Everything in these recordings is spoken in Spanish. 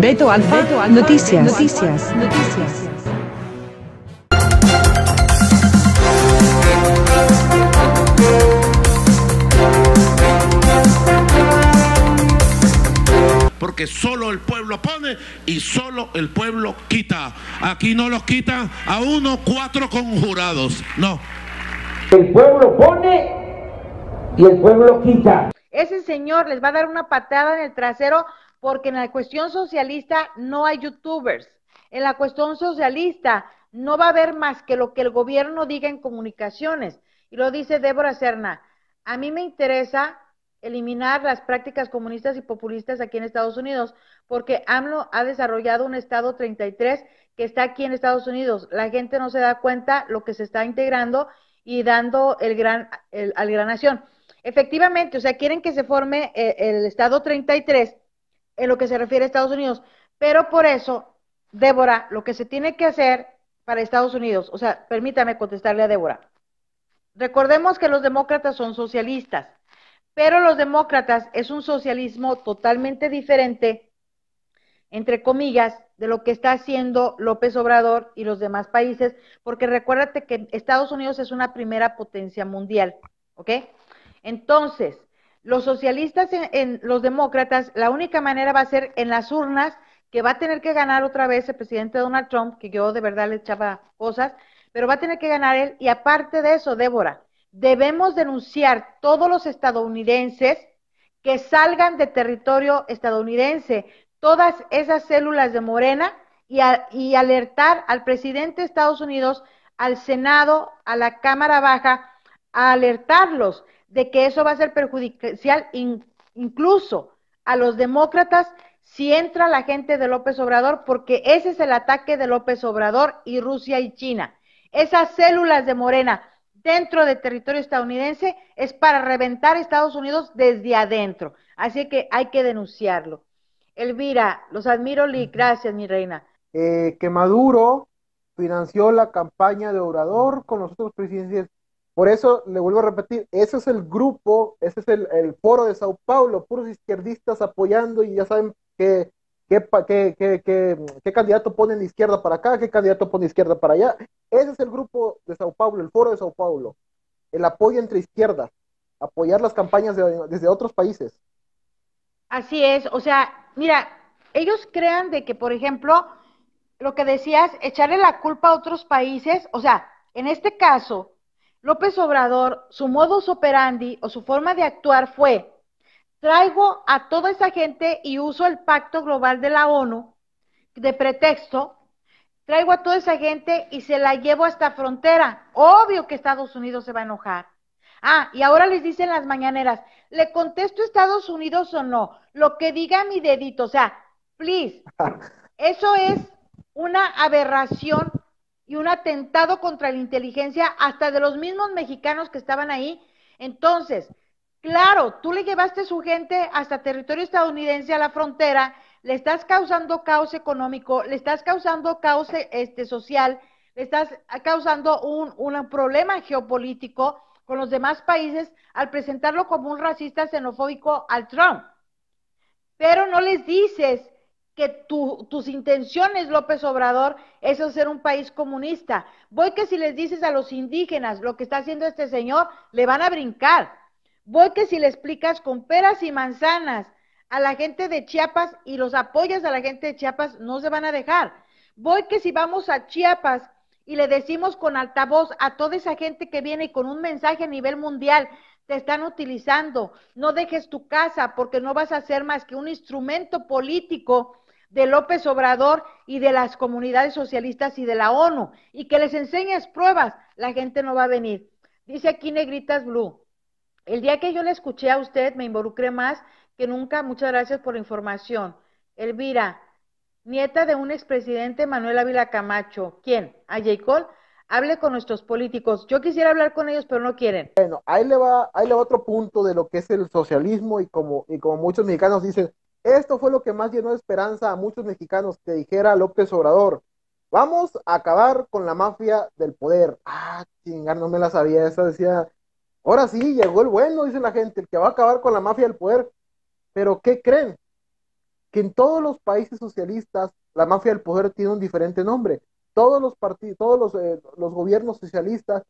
Beto Alfa, Beto noticias, noticias, noticias. Porque solo el pueblo pone y solo el pueblo quita. Aquí no los quitan a uno, cuatro conjurados. No. El pueblo pone y el pueblo quita. Ese señor les va a dar una patada en el trasero porque en la cuestión socialista no hay youtubers. En la cuestión socialista no va a haber más que lo que el gobierno diga en comunicaciones. Y lo dice Débora Serna. A mí me interesa eliminar las prácticas comunistas y populistas aquí en Estados Unidos, porque AMLO ha desarrollado un Estado 33 que está aquí en Estados Unidos. La gente no se da cuenta lo que se está integrando y dando el gran, al gran Efectivamente, o sea, quieren que se forme eh, el, Estado 33 en lo que se refiere a Estados Unidos, pero por eso, Débora, lo que se tiene que hacer para Estados Unidos, o sea, permítame contestarle a Débora. Recordemos que los demócratas son socialistas, pero los demócratas es un socialismo totalmente diferente, entre comillas, de lo que está haciendo López Obrador y los demás países, porque recuérdate que Estados Unidos es una primera potencia mundial, ¿ok? Entonces, los socialistas, en, los demócratas, la única manera va a ser en las urnas que va a tener que ganar otra vez el presidente Donald Trump, que yo de verdad le echaba cosas, pero va a tener que ganar él. Y aparte de eso, Débora, debemos denunciar todos los estadounidenses que salgan de territorio estadounidense, todas esas células de Morena y alertar al presidente de Estados Unidos, al Senado, a la Cámara Baja, a alertarlos de que eso va a ser perjudicial incluso a los demócratas si entra la gente de López Obrador, porque ese es el ataque de López Obrador y Rusia y China. Esas células de Morena dentro del territorio estadounidense es para reventar Estados Unidos desde adentro. Así que hay que denunciarlo. Elvira, los admiro, y Gracias, mi reina. Eh, que Maduro financió la campaña de Obrador con los otros presidentes. Por eso, le vuelvo a repetir, ese es el grupo, ese es el, foro de Sao Paulo, puros izquierdistas apoyando y ya saben qué, qué, qué, qué, candidato ponen izquierda para acá, qué candidato pone izquierda para allá. Ese es el grupo de Sao Paulo, el foro de Sao Paulo. El apoyo entre izquierdas, apoyar las campañas desde otros países. Así es, o sea, mira, ellos crean de que, por ejemplo, lo que decías, echarle la culpa a otros países, o sea, en este caso, López Obrador, su modus operandi o su forma de actuar fue, traigo a toda esa gente y uso el pacto global de la ONU de pretexto, traigo a toda esa gente y se la llevo hasta frontera. Obvio que Estados Unidos se va a enojar. Ah, y ahora les dicen las mañaneras, ¿le contesto Estados Unidos o no? Lo que diga mi dedito, o sea, please. Eso es una aberración y un atentado contra la inteligencia hasta de los mismos mexicanos que estaban ahí. Entonces, claro, tú le llevaste su gente hasta territorio estadounidense a la frontera, le estás causando caos económico, le estás causando caos este, social, le estás causando un, un problema geopolítico con los demás países al presentarlo como un racista xenofóbico al Trump. Pero no les dices que tus intenciones, López Obrador, es hacer un país comunista. Voy que si les dices a los indígenas lo que está haciendo este señor, le van a brincar. Voy que si le explicas con peras y manzanas a la gente de Chiapas y los apoyas a la gente de Chiapas, no se van a dejar. Voy que si vamos a Chiapas y le decimos con altavoz a toda esa gente que viene con un mensaje a nivel mundial, te están utilizando, no dejes tu casa porque no vas a ser más que un instrumento político de López Obrador y de las comunidades socialistas y de la ONU, y que les enseñes pruebas, la gente no va a venir. Dice aquí Negritas Blue, el día que yo le escuché a usted me involucré más que nunca, muchas gracias por la información. Elvira, nieta de un expresidente Manuel Ávila Camacho, ¿quién? ¿A J. Hable con nuestros políticos. Yo quisiera hablar con ellos, pero no quieren. Bueno, ahí le va, ahí le otro punto de lo que es el socialismo y como, y como muchos mexicanos dicen, esto fue lo que más llenó de esperanza a muchos mexicanos que dijera López Obrador. Vamos a acabar con la mafia del poder. Ah, chingar, no me la sabía. Esa decía, ahora sí, llegó el bueno, dice la gente, el que va a acabar con la mafia del poder. Pero ¿qué creen? Que en todos los países socialistas la mafia del poder tiene un diferente nombre. Todos los partidos, todos eh, los, gobiernos socialistas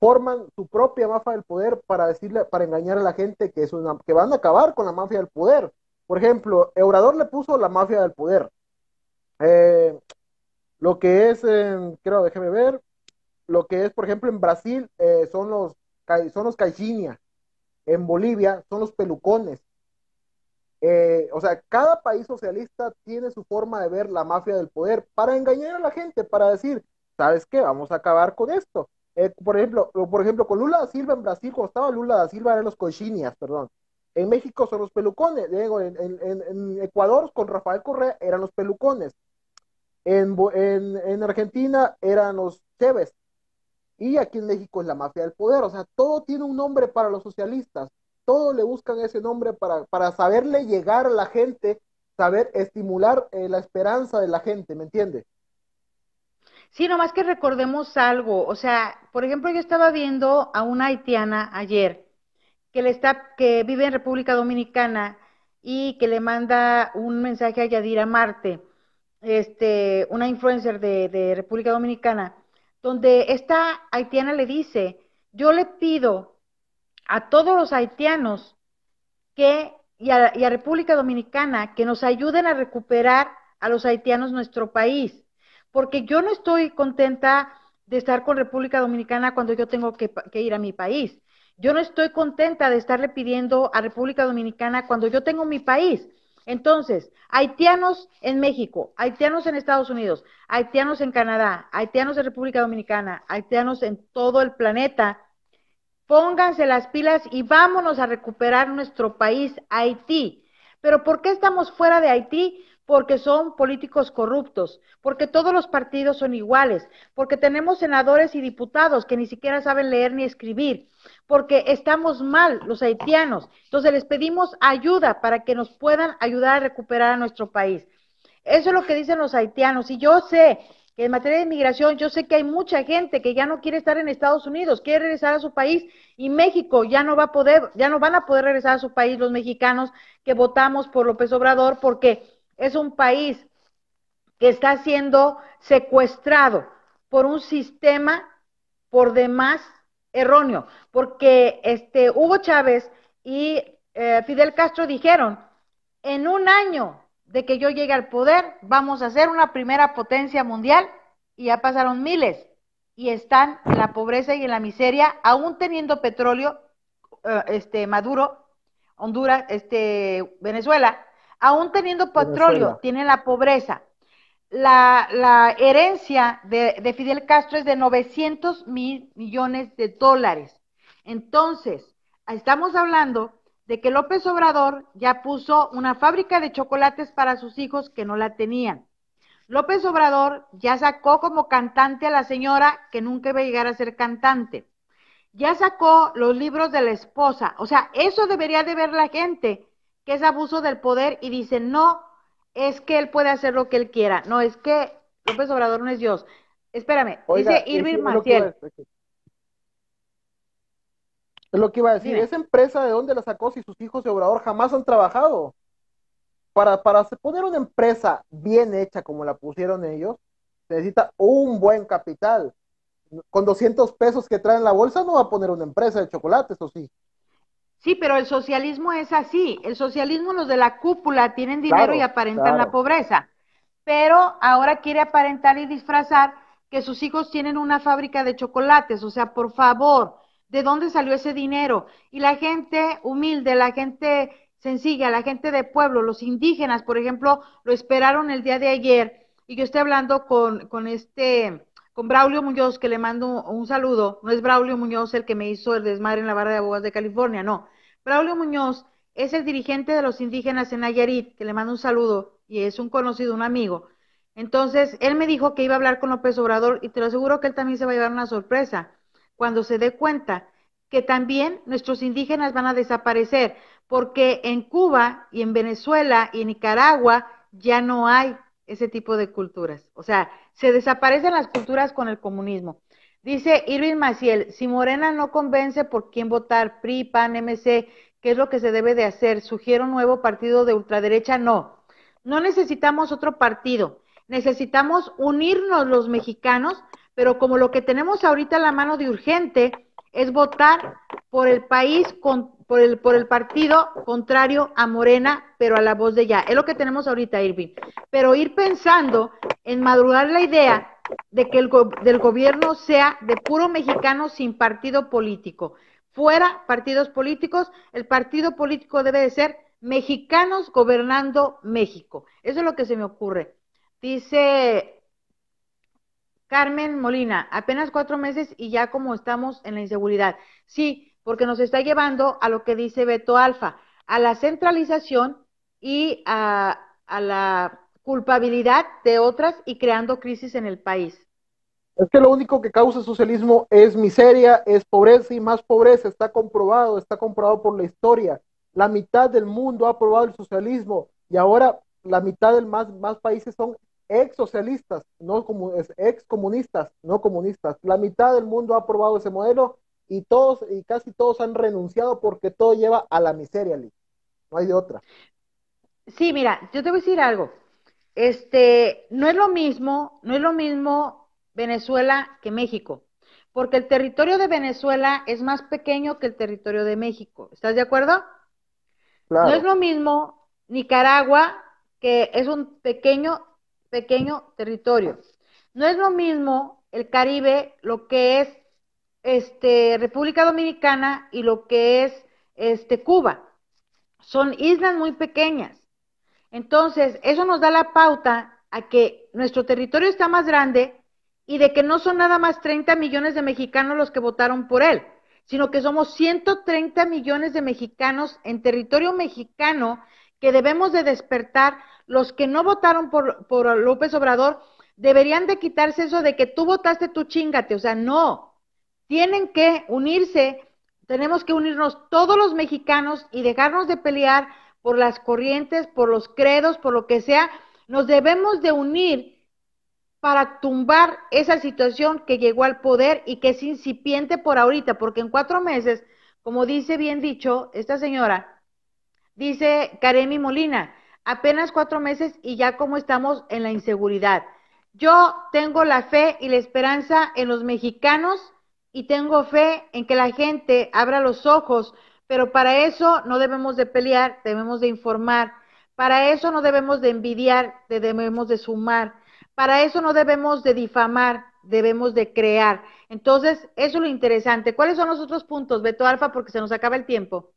forman su propia mafia del poder para decirle, para engañar a la gente que es una, que van a acabar con la mafia del poder. Por ejemplo, Eurador le puso la mafia del poder. Eh, lo que es, en, creo, déjeme ver, lo que es, por ejemplo, en Brasil eh, son los son los en Bolivia son los pelucones. Eh, o sea, cada país socialista tiene su forma de ver la mafia del poder para engañar a la gente, para decir, ¿sabes qué? Vamos a acabar con esto. por, ejemplo, por ejemplo, con Lula da Silva en Brasil, cuando estaba Lula da Silva eran los cochinias, perdón. En México son los pelucones. Digo, en, Ecuador con Rafael Correa eran los pelucones. En, Argentina eran los Chévez. Y aquí en México es la mafia del poder. O sea, todo tiene un nombre para los socialistas. Todo le buscan ese nombre para, para saberle llegar a la gente, saber estimular eh, la esperanza de la gente, ¿me entiende? Sí, nomás que recordemos algo. O sea, por ejemplo, yo estaba viendo a una haitiana ayer que, está, que vive en República Dominicana y que le manda un mensaje a Yadira Marte, este, una influencer de, República Dominicana, donde esta haitiana le dice, yo le pido a todos los haitianos que, y a, República Dominicana que nos ayuden a recuperar a los haitianos nuestro país, porque yo no estoy contenta de estar con República Dominicana cuando yo tengo que, ir a mi país. Yo no estoy contenta de estarle pidiendo a República Dominicana cuando yo tengo mi país. Entonces, haitianos en México, haitianos en Estados Unidos, haitianos en Canadá, haitianos en República Dominicana, haitianos en todo el planeta, pónganse las pilas y vámonos a recuperar nuestro país, Haití. Pero ¿por qué estamos fuera de Haití? porque son políticos corruptos, porque todos los partidos son iguales, porque tenemos senadores y diputados que ni siquiera saben leer ni escribir, porque estamos mal los haitianos. Entonces les pedimos ayuda para que nos puedan ayudar a recuperar a nuestro país. Eso es lo que dicen los haitianos. Y yo sé que en materia de inmigración, yo sé que hay mucha gente que ya no quiere estar en Estados Unidos, quiere regresar a su país y México ya no va a poder, ya no van a poder regresar a su país los mexicanos que votamos por López Obrador porque es un país que está siendo secuestrado por un sistema por demás erróneo, porque este Hugo Chávez y eh, Fidel Castro dijeron, en un año de que yo llegue al poder, vamos a ser una primera potencia mundial y ya pasaron miles y están en la pobreza y en la miseria, aún teniendo petróleo, eh, este Maduro, Honduras, este Venezuela, Aún teniendo petróleo, tiene la pobreza. La, herencia de, de, Fidel Castro es de 900 mil millones de dólares. Entonces, estamos hablando de que López Obrador ya puso una fábrica de chocolates para sus hijos que no la tenían. López Obrador ya sacó como cantante a la señora que nunca iba a llegar a ser cantante. Ya sacó los libros de la esposa. O sea, eso debería de ver la gente que es abuso del poder y dice, no, es que él puede hacer lo que él quiera, no, es que López Obrador no es Dios. Espérame, dice Irving Maciel. Es lo que iba a decir, esa empresa de dónde la sacó si sus hijos de Obrador jamás han trabajado. Para, para poner una empresa bien hecha como la pusieron ellos, se necesita un buen capital. Con 200 pesos que traen la bolsa no va a poner una empresa de chocolate, eso sí. Sí, pero el socialismo es así. El socialismo, los de la cúpula tienen dinero y aparentan la pobreza. Pero ahora quiere aparentar y disfrazar que sus hijos tienen una fábrica de chocolates. O sea, por favor, ¿de dónde salió ese dinero? Y la gente humilde, la gente sencilla, la gente de pueblo, los indígenas, por ejemplo, lo esperaron el día de ayer. Y yo estoy hablando con, con este con Braulio Muñoz, que le mando un saludo. No es Braulio Muñoz el que me hizo el desmadre en la barra de abogados de California, no. Braulio Muñoz es el dirigente de los indígenas en Nayarit, que le mando un saludo y es un conocido, un amigo. Entonces, él me dijo que iba a hablar con López Obrador y te lo aseguro que él también se va a llevar una sorpresa cuando se dé cuenta que también nuestros indígenas van a desaparecer, porque en Cuba y en Venezuela y en Nicaragua ya no hay ese tipo de culturas. O sea, se desaparecen las culturas con el comunismo. Dice Irving Maciel, si Morena no convence por quién votar, PRI, PAN, MC, ¿qué es lo que se debe de hacer? ¿Sugiere un nuevo partido de ultraderecha? No, no necesitamos otro partido, necesitamos unirnos los mexicanos, pero como lo que tenemos ahorita a la mano de urgente es votar por el país, por, el, partido contrario a Morena, pero a la voz de ya. Es lo que tenemos ahorita, Irving. Pero ir pensando en madrugar la idea de que el del gobierno sea de puro mexicano sin partido político. Fuera partidos políticos, el partido político debe de ser mexicanos gobernando México. Eso es lo que se me ocurre. Dice Carmen Molina, apenas cuatro meses y ya como estamos en la inseguridad. Sí, porque nos está llevando a lo que dice Beto Alfa, a la centralización y a, la culpabilidad de otras y creando crisis en el país. Es que lo único que causa socialismo es miseria, es pobreza y más pobreza. Está comprobado, está comprobado por la historia. La mitad del mundo ha aprobado el socialismo y ahora la mitad del más, más países son ex socialistas, no como, ex comunistas, no comunistas. La mitad del mundo ha aprobado ese modelo y todos y casi todos han renunciado porque todo lleva a la miseria, No hay de otra. Sí, mira, yo te voy a decir algo. Este, no es lo mismo, no es lo mismo Venezuela que México, porque el territorio de Venezuela es más pequeño que el territorio de México. ¿Estás de acuerdo? No es lo mismo Nicaragua, que es un pequeño, pequeño territorio. No es lo mismo el Caribe, lo que es este, República Dominicana y lo que es este, Cuba. Son islas muy pequeñas. Entonces, eso nos da la pauta a que nuestro territorio está más grande y de que no son nada más 30 millones de mexicanos los que votaron por él, sino que somos 130 millones de mexicanos en territorio mexicano que debemos de despertar. Los que no votaron por, por López Obrador deberían de quitarse eso de que tú votaste, tu chingate. O sea, no, tienen que unirse, tenemos que unirnos todos los mexicanos y dejarnos de pelear por las corrientes, por los credos, por lo que sea. Nos debemos de unir para tumbar esa situación que llegó al poder y que es incipiente por ahorita, porque en cuatro meses, como dice bien dicho esta señora, dice Karemi Molina, apenas cuatro meses y ya como estamos en la inseguridad. Yo tengo la fe y la esperanza en los mexicanos y tengo fe en que la gente abra los ojos, pero para eso no debemos de pelear, debemos de informar, para eso no debemos de envidiar, debemos de sumar, para eso no debemos de difamar, debemos de crear. Entonces, eso es lo interesante. ¿Cuáles son los otros puntos, Beto Alfa? Porque se nos acaba el tiempo.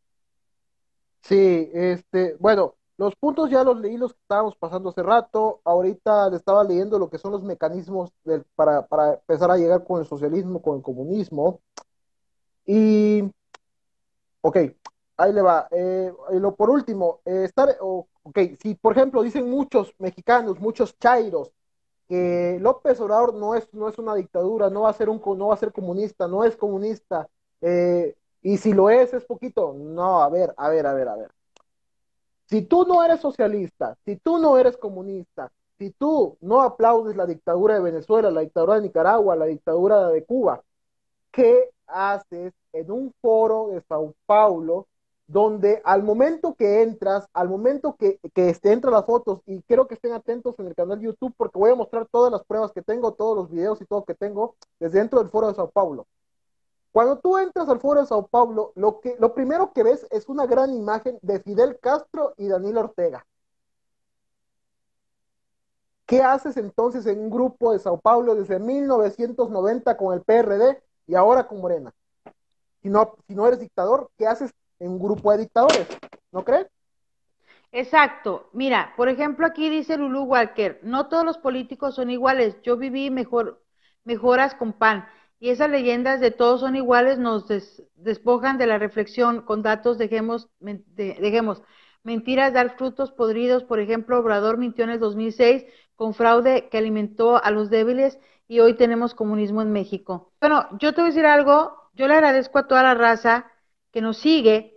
Sí, este, bueno, los puntos ya los leí, los que estábamos pasando hace rato. Ahorita le estaba leyendo lo que son los mecanismos para, empezar a llegar con el socialismo, con el comunismo. Y, ok, ahí le va. Eh, lo, por último, eh, estar, ok, si por ejemplo dicen muchos mexicanos, muchos chairos, que López Obrador no es, no es una dictadura, no va a ser, un, no va a ser comunista, no es comunista, eh, y si lo es, es poquito. No, a ver, a ver, a ver, a ver si tú no eres socialista, si tú no eres comunista, si tú no aplaudes la dictadura de Venezuela, la dictadura de Nicaragua, la dictadura de Cuba, ¿qué haces en un foro de Sao Paulo donde al momento que entras, al momento que, que este, entran las fotos, y quiero que estén atentos en el canal YouTube porque voy a mostrar todas las pruebas que tengo, todos los videos y todo que tengo desde dentro del foro de Sao Paulo. Cuando tú entras al Foro de Sao Paulo, lo, que, lo primero que ves es una gran imagen de Fidel Castro y Daniel Ortega. ¿Qué haces entonces en un grupo de Sao Paulo desde 1990 con el PRD y ahora con Morena? Si no, si no eres dictador, ¿qué haces en un grupo de dictadores? ¿No crees? Exacto. Mira, por ejemplo, aquí dice Lulu Walker, no todos los políticos son iguales. Yo viví mejor, mejoras con pan y esas leyendas de todos son iguales nos despojan de la reflexión con datos, dejemos, dejemos mentiras dar frutos podridos, por ejemplo, Obrador mintió en el 2006 con fraude que alimentó a los débiles y hoy tenemos comunismo en México. Bueno, yo te voy a decir algo, yo le agradezco a toda la raza que nos sigue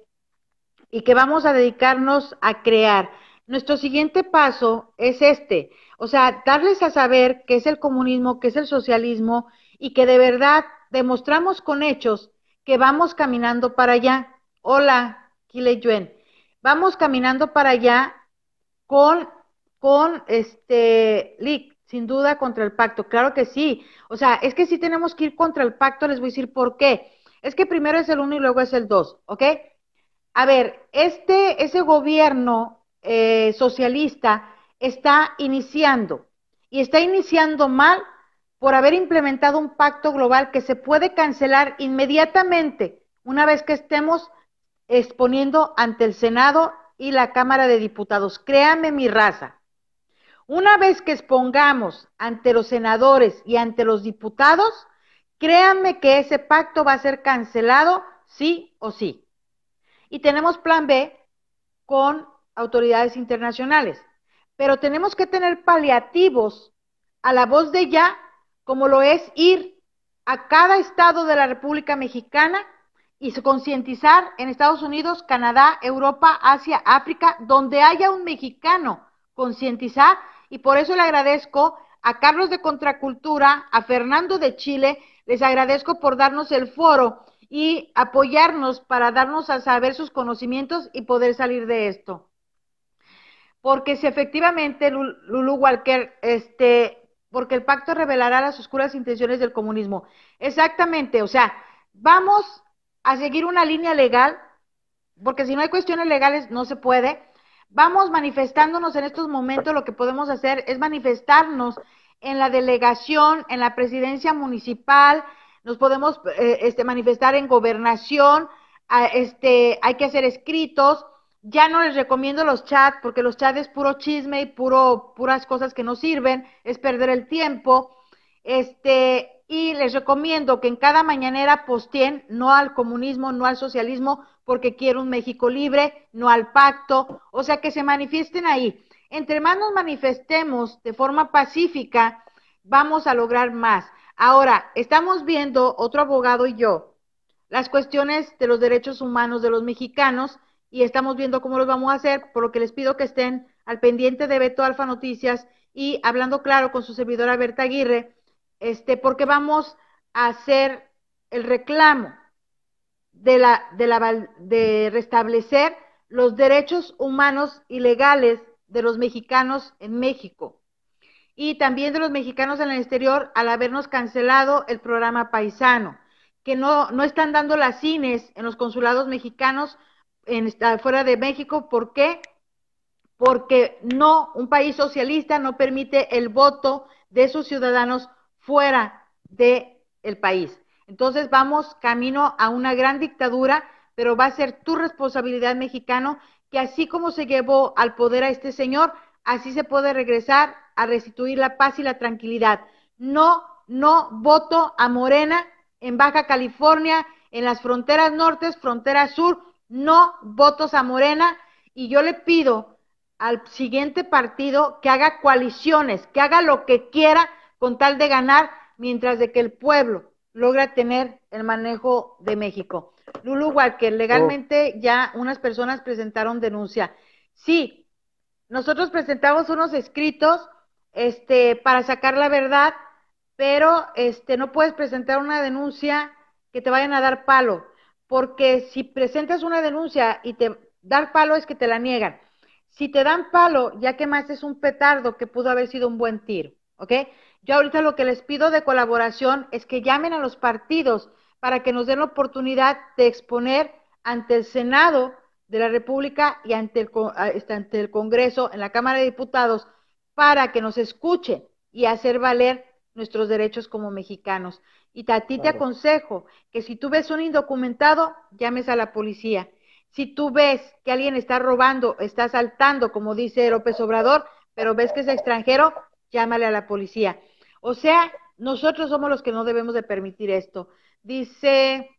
y que vamos a dedicarnos a crear. Nuestro siguiente paso es este, o sea, darles a saber qué es el comunismo, qué es el socialismo, y que de verdad demostramos con hechos que vamos caminando para allá. Hola, Kiley Yuen. Vamos caminando para allá con, con este LIC, sin duda contra el pacto. Claro que sí. O sea, es que sí tenemos que ir contra el pacto, les voy a decir por qué. Es que primero es el uno y luego es el dos, ¿ok? A ver, este, ese gobierno eh, socialista está iniciando y está iniciando mal por haber implementado un pacto global que se puede cancelar inmediatamente una vez que estemos exponiendo ante el Senado y la Cámara de Diputados. Créame mi raza. Una vez que expongamos ante los senadores y ante los diputados, créanme que ese pacto va a ser cancelado sí o sí. Y tenemos plan B con autoridades internacionales. Pero tenemos que tener paliativos a la voz de ya como lo es ir a cada estado de la República Mexicana y concientizar en Estados Unidos, Canadá, Europa, Asia, África, donde haya un mexicano, concientizar. Y por eso le agradezco a Carlos de Contracultura, a Fernando de Chile, les agradezco por darnos el foro y apoyarnos para darnos a saber sus conocimientos y poder salir de esto. Porque si efectivamente Lulu Walker este, porque el pacto revelará las oscuras intenciones del comunismo. Exactamente, o sea, vamos a seguir una línea legal, porque si no hay cuestiones legales no se puede. Vamos manifestándonos en estos momentos, lo que podemos hacer es manifestarnos en la delegación, en la presidencia municipal, nos podemos eh, este, manifestar en gobernación, este, hay que hacer escritos, ya no les recomiendo los chats porque los chats es puro chisme y puro, puras cosas que no sirven, es perder el tiempo. Este, y les recomiendo que en cada mañanera postien, no al comunismo, no al socialismo, porque quiero un México libre, no al pacto, o sea, que se manifiesten ahí. Entre más nos manifestemos de forma pacífica, vamos a lograr más. Ahora, estamos viendo, otro abogado y yo, las cuestiones de los derechos humanos de los mexicanos, y estamos viendo cómo los vamos a hacer, por lo que les pido que estén al pendiente de Beto Alfa Noticias y hablando claro con su servidora Berta Aguirre, este, porque vamos a hacer el reclamo de, la, de, la, de restablecer los derechos humanos y legales de los mexicanos en México y también de los mexicanos en el exterior al habernos cancelado el programa Paisano, que no, no están dando las cines en los consulados mexicanos en, ah, fuera de México. ¿Por qué? Porque no, un país socialista no permite el voto de sus ciudadanos fuera del el país. Entonces vamos camino a una gran dictadura, pero va a ser tu responsabilidad mexicano que así como se llevó al poder a este señor, así se puede regresar a restituir la paz y la tranquilidad. No, no voto a Morena en Baja California, en las fronteras nortes, frontera sur, no votos a Morena y yo le pido al siguiente partido que haga coaliciones, que haga lo que quiera con tal de ganar, mientras de que el pueblo logra tener el manejo de México. Lulu Walker, legalmente oh. ya unas personas presentaron denuncia. Sí, nosotros presentamos unos escritos este, para sacar la verdad, pero este, no puedes presentar una denuncia que te vayan a dar palo porque si presentas una denuncia y te dar palo es que te la niegan. Si te dan palo, ya que más es un petardo que pudo haber sido un buen tiro, ¿ok? Yo ahorita lo que les pido de colaboración es que llamen a los partidos para que nos den la oportunidad de exponer ante el Senado de la República y ante el, ah, este, ante el Congreso, en la Cámara de Diputados, para que nos escuchen y hacer valer nuestros derechos como mexicanos. Y a ti te aconsejo que si tú ves un indocumentado, llames a la policía. Si tú ves que alguien está robando, está asaltando, como dice López Obrador, pero ves que es extranjero, llámale a la policía. O sea, nosotros somos los que no debemos de permitir esto. Dice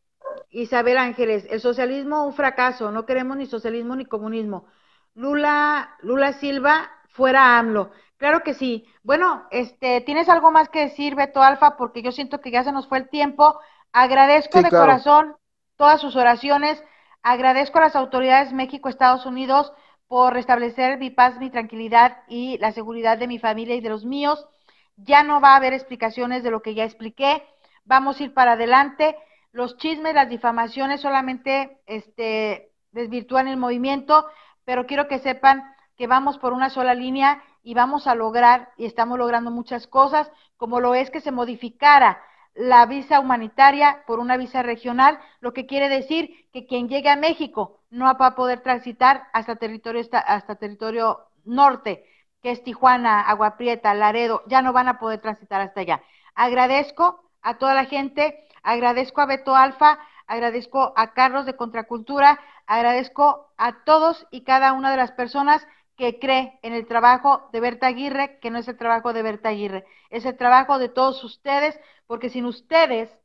Isabel Ángeles, el socialismo un fracaso, no queremos ni socialismo ni comunismo. Lula, Lula Silva fuera AMLO. Claro que sí. Bueno, este, ¿tienes algo más que decir, Beto Alfa? Porque yo siento que ya se nos fue el tiempo. Agradezco de corazón todas sus oraciones. Agradezco a las autoridades México-Estados Unidos por restablecer mi paz, mi tranquilidad y la seguridad de mi familia y de los míos. Ya no va a haber explicaciones de lo que ya expliqué. Vamos a ir para adelante. Los chismes, las difamaciones solamente este, desvirtúan el movimiento, pero quiero que sepan que vamos por una sola línea y vamos a lograr, y estamos logrando muchas cosas, como lo es que se modificara la visa humanitaria por una visa regional, lo que quiere decir que quien llegue a México no va a poder transitar hasta territorio, hasta territorio norte, que es Tijuana, Agua Prieta, Laredo, ya no van a poder transitar hasta allá. Agradezco a toda la gente, agradezco a Beto Alfa, agradezco a Carlos de Contracultura, agradezco a todos y cada una de las personas que cree en el trabajo de Berta Aguirre, que no es el trabajo de Berta Aguirre, es el trabajo de todos ustedes, porque sin ustedes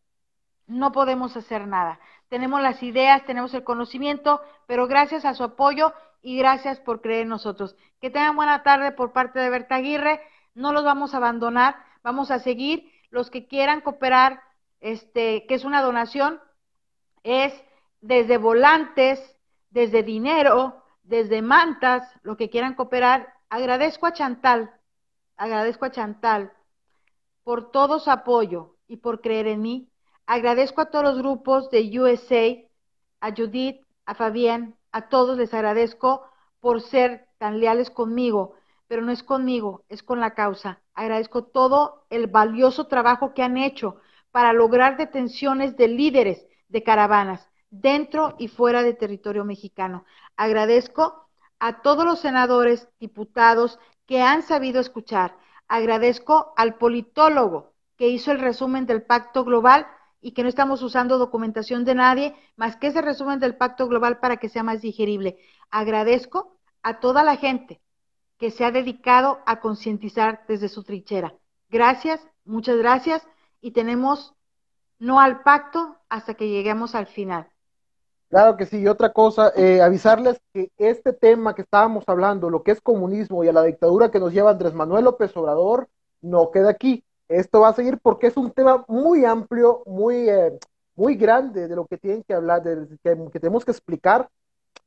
no podemos hacer nada. Tenemos las ideas, tenemos el conocimiento, pero gracias a su apoyo y gracias por creer en nosotros. Que tengan buena tarde por parte de Berta Aguirre, no los vamos a abandonar, vamos a seguir. Los que quieran cooperar, este, que es una donación, es desde volantes, desde dinero, desde mantas, lo que quieran cooperar. Agradezco a Chantal, agradezco a Chantal por todo su apoyo y por creer en mí. Agradezco a todos los grupos de USA, a Judith, a Fabián, a todos les agradezco por ser tan leales conmigo, pero no es conmigo, es con la causa. Agradezco todo el valioso trabajo que han hecho para lograr detenciones de líderes de caravanas dentro y fuera de territorio mexicano. Agradezco a todos los senadores, diputados que han sabido escuchar. Agradezco al politólogo que hizo el resumen del pacto global y que no estamos usando documentación de nadie más que ese resumen del pacto global para que sea más digerible. Agradezco a toda la gente que se ha dedicado a concientizar desde su trinchera. Gracias, muchas gracias y tenemos no al pacto hasta que lleguemos al final. Claro que sí, y otra cosa, eh, avisarles que este tema que estábamos hablando, lo que es comunismo y a la dictadura que nos lleva Andrés Manuel López Obrador, no queda aquí. Esto va a seguir porque es un tema muy amplio, muy, eh, muy grande de lo que tienen que hablar, de, que, tenemos que explicar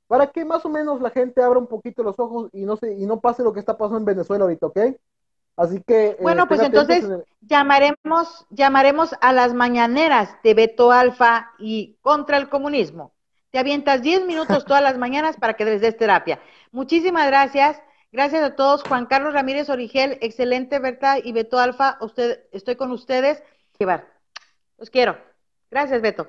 para que más o menos la gente abra un poquito los ojos y no se, y no pase lo que está pasando en Venezuela ahorita, ¿ok? Así que eh, bueno, pues entonces llamaremos llamaremos a las mañaneras de Beto Alfa y contra el comunismo. Te avientas 10 minutos todas las mañanas para que les des terapia. Muchísimas gracias. Gracias a todos. Juan Carlos Ramírez Origel, excelente, Berta y Beto Alfa. Usted, estoy con ustedes. Los quiero. Gracias, Beto.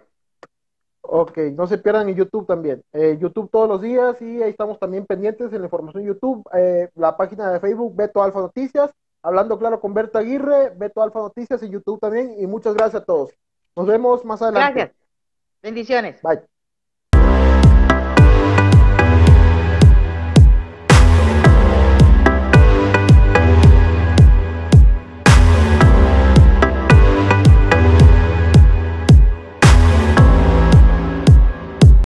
Ok, no se pierdan en YouTube también. Eh, YouTube todos los días y ahí estamos también pendientes en la información YouTube, eh, la página de Facebook Beto Alfa Noticias, hablando claro con Berta Aguirre, Beto Alfa Noticias y YouTube también y muchas gracias a todos. Nos vemos más adelante. Gracias. Bendiciones. Bye.